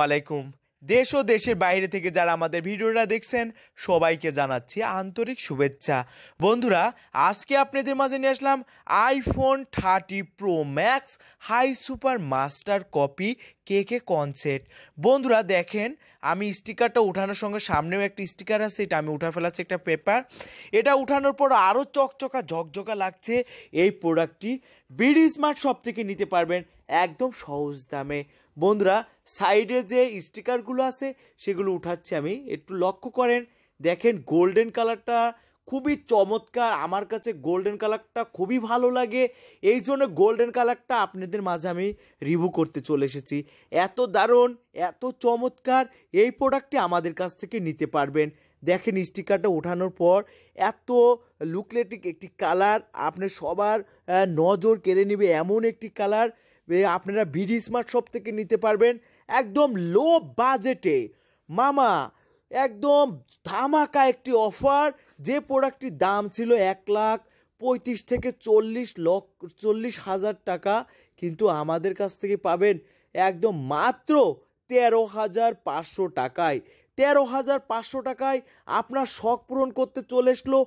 আলাইকুম দেশ ও দেশের বাইরে থেকে যারা আমাদের ভিডিওটা দেখছেন সবাইকে জানাচ্ছি আন্তরিক শুভেচ্ছা বন্ধুরা আজকে আপনাদের মাঝে নিয়ে আসলাম iPhone thirty pro max high super master copy K K concept বন্ধুরা দেখেন আমি স্টিকারটা উঠানোর সঙ্গে সামনেও একটা স্টিকার আছে এটা আমি উঠা ফেলাচ্ছি একটা পেপার এটা উঠানোর পর আরও চকচকা ঝকঝকা লাগছে এই প্রোডাক্টটি বিডি স্মার্ট শপ থেকে নিতে পারবেন একদম সহজ দামে বন্ধুরা সাইডে যে স্টিকারগুলো আছে সেগুলো উঠাচ্ছি আমি একটু লক্ষ্য করেন দেখেন গোল্ডেন কালারটা খুবই চমৎকার আমার কাছে গোল্ডেন কালারটা খুবই ভালো লাগে এই জন্য গোল্ডেন কালারটা আপনাদের মাঝে আমি রিভিউ করতে চলে এসেছি এত দারুণ এত চমৎকার এই প্রোডাক্টটি আমাদের কাছ থেকে নিতে পারবেন দেখেন স্টিকারটা ওঠানোর পর এত লুকলেটিক একটি কালার আপনার সবার নজর কেড়ে নেবে এমন একটি কালার আপনারা বিডি স্মার্ট শপ থেকে নিতে পারবেন একদম লো বাজেটে মামা একদম ধামাকা একটি অফার যে প্রোডাক্টটির দাম ছিল এক লাখ পঁয়ত্রিশ থেকে চল্লিশ লক্ষ চল্লিশ হাজার টাকা কিন্তু আমাদের কাছ থেকে পাবেন একদম মাত্র তেরো হাজার পাঁচশো টাকায় তেরো হাজার পাঁচশো টাকায় আপনার শখ পূরণ করতে চলে এসলো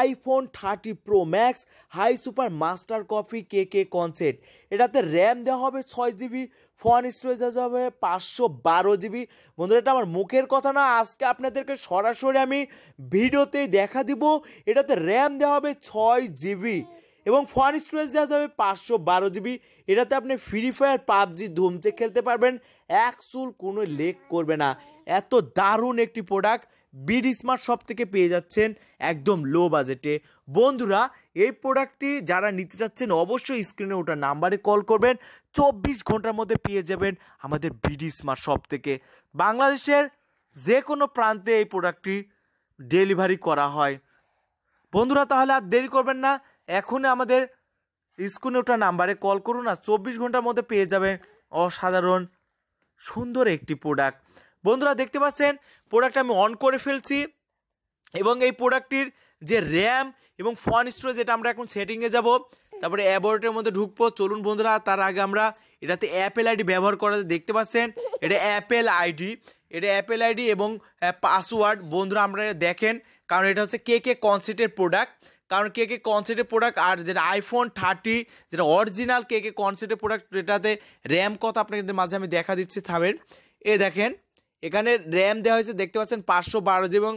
iPhone thirty pro max high super master copy K K concept এটাতে র্যাম দেওয়া হবে ছয় জিবি ফোন স্টোরেজ হবে পাঁচশো বারো জিবি বন্ধুরা এটা আমার মুখের কথা না আজকে আপনাদেরকে সরাসরি আমি ভিডিওতে দেখা দিব এটাতে র্যাম দেওয়া হবে ছয় জিবি এবং ফোন স্টোরেজ দেওয়া হবে পাঁচশো বারো জিবি এটাতে আপনি ফ্রি ফায়ার পাবজি ধুমচে খেলতে পারবেন এক চুল কোনো লেক করবে না এত দারুণ একটি প্রোডাক্ট বিড স্মার্ট শপ থেকে পেয়ে যাচ্ছেন একদম লো বাজেটে বন্ধুরা এই প্রোডাক্টটি যারা নিতে চাচ্ছেন অবশ্যই স্ক্রিনে ওটা নাম্বারে কল করবেন চব্বিশ ঘন্টার মধ্যে পেয়ে যাবেন আমাদের বিডি স্মার্ট শপ থেকে বাংলাদেশের যে কোনো প্রান্তে এই প্রোডাক্টটি ডেলিভারি করা হয় বন্ধুরা তাহলে আর দেরি করবেন না এখন আমাদের স্ক্রিনে ওঠা নাম্বারে কল করুন আর চব্বিশ ঘন্টার মধ্যে পেয়ে যাবেন অসাধারণ সুন্দর একটি প্রোডাক্ট বন্ধুরা দেখতে পাচ্ছেন প্রোডাক্ট আমি অন করে ফেলছি এবং এই প্রোডাক্টটির যে র্যাম এবং ফোন স্টোরেজ এটা আমরা এখন সেটিংয়ে যাব তারপরে অ্যাবরেটের মধ্যে ঢুকবো চলুন বন্ধুরা তার আগে আমরা এটাতে অ্যাপেল আইডি ব্যবহার করা দেখতে পাচ্ছেন এটা অ্যাপেল আইডি এটা অ্যাপেল আইডি এবং পাসওয়ার্ড বন্ধুরা আপনারা দেখেন কারণ এটা হচ্ছে কে কে কনসেটের প্রোডাক্ট কারণ কে কে কনসেটের প্রোডাক্ট আর যেটা আইফোন থার্টি যেটা অরিজিনাল কে কে কনসেটের প্রোডাক্ট এটাতে র্যাম কথা কিন্তু মাঝে আমি দেখা দিচ্ছি থামের এ দেখেন এখানে র্যাম দেওয়া হয়েছে দেখতে পাচ্ছেন পাঁচশো বারো জি এবং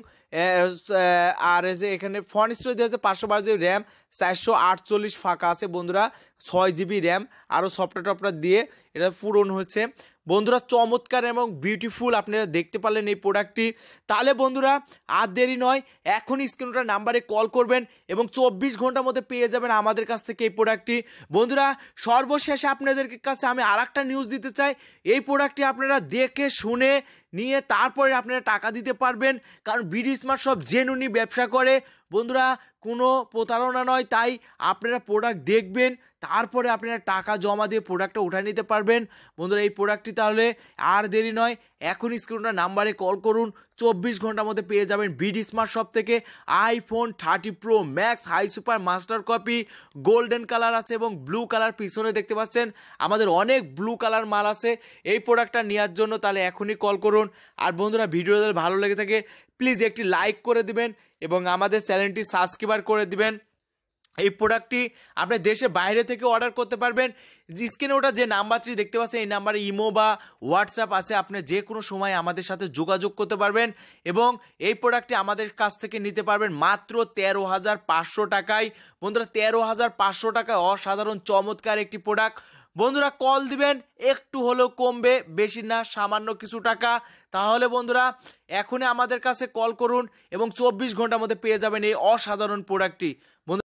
আর হচ্ছে এখানে ফোন স্টোরেজ দেওয়া হয়েছে পাঁচশো বারো জিবি র্যাম চারশো আটচল্লিশ ফাঁকা আছে বন্ধুরা ছয় জিবি র্যাম আরও সফটওয়্যার টফটওয়্যার দিয়ে এটা পূরণ হচ্ছে বন্ধুরা চমৎকার এবং বিউটিফুল আপনারা দেখতে পারলেন এই প্রোডাক্টটি তাহলে বন্ধুরা আর দেরি নয় এখনই স্ক্রিনটার নাম্বারে কল করবেন এবং চব্বিশ ঘন্টার মধ্যে পেয়ে যাবেন আমাদের কাছ থেকে এই প্রোডাক্টটি বন্ধুরা সর্বশেষে আপনাদের কাছে আমি আর নিউজ দিতে চাই এই প্রোডাক্টটি আপনারা দেখে শুনে নিয়ে তারপরে আপনারা টাকা দিতে পারবেন কারণ বিডি স্মার্ট সব জেনুনি ব্যবসা করে বন্ধুরা কোনো প্রতারণা নয় তাই আপনারা প্রোডাক্ট দেখবেন তারপরে আপনারা টাকা জমা দিয়ে প্রোডাক্টটা উঠায় নিতে পারবেন বন্ধুরা এই প্রোডাক্টটি তাহলে আর দেরি নয় এখনই স্ক্রিনটা নাম্বারে কল করুন চব্বিশ ঘন্টার মধ্যে পেয়ে যাবেন বিডি স্মার্ট শপ থেকে iPhone thirty pro max high super master copy golden colour আছে এবং ব্লু কালার পিছনে দেখতে পাচ্ছেন আমাদের অনেক ব্লু কালার মাল আছে এই প্রোডাক্টটা নেওয়ার জন্য তাহলে এখনই কল করুন আর বন্ধুরা ভিডিও যদি ভালো লেগে থাকে প্লিজ একটি লাইক করে দিবেন এবং আমাদের চ্যানেলটি সাবস্ক্রাইবার করে দিবেন এই প্রোডাক্টটি আপনি দেশে বাইরে থেকে অর্ডার করতে পারবেন স্ক্রিনে ওটা যে নাম্বারটি দেখতে পাচ্ছেন এই নাম্বারে ইমো বা হোয়াটসঅ্যাপ আছে আপনি যে কোনো সময় আমাদের সাথে যোগাযোগ করতে পারবেন এবং এই প্রোডাক্টটি আমাদের কাছ থেকে নিতে পারবেন মাত্র তেরো হাজার পাঁচশো টাকায় বন্ধুরা তেরো হাজার পাঁচশো টাকায় অসাধারণ চমৎকার একটি প্রোডাক্ট বন্ধুরা কল দিবেন একটু হলেও কমবে বেশি না সামান্য কিছু টাকা তাহলে বন্ধুরা এখনই আমাদের কাছে কল করুন এবং চব্বিশ ঘন্টার মধ্যে পেয়ে যাবেন এই অসাধারণ প্রোডাক্টটি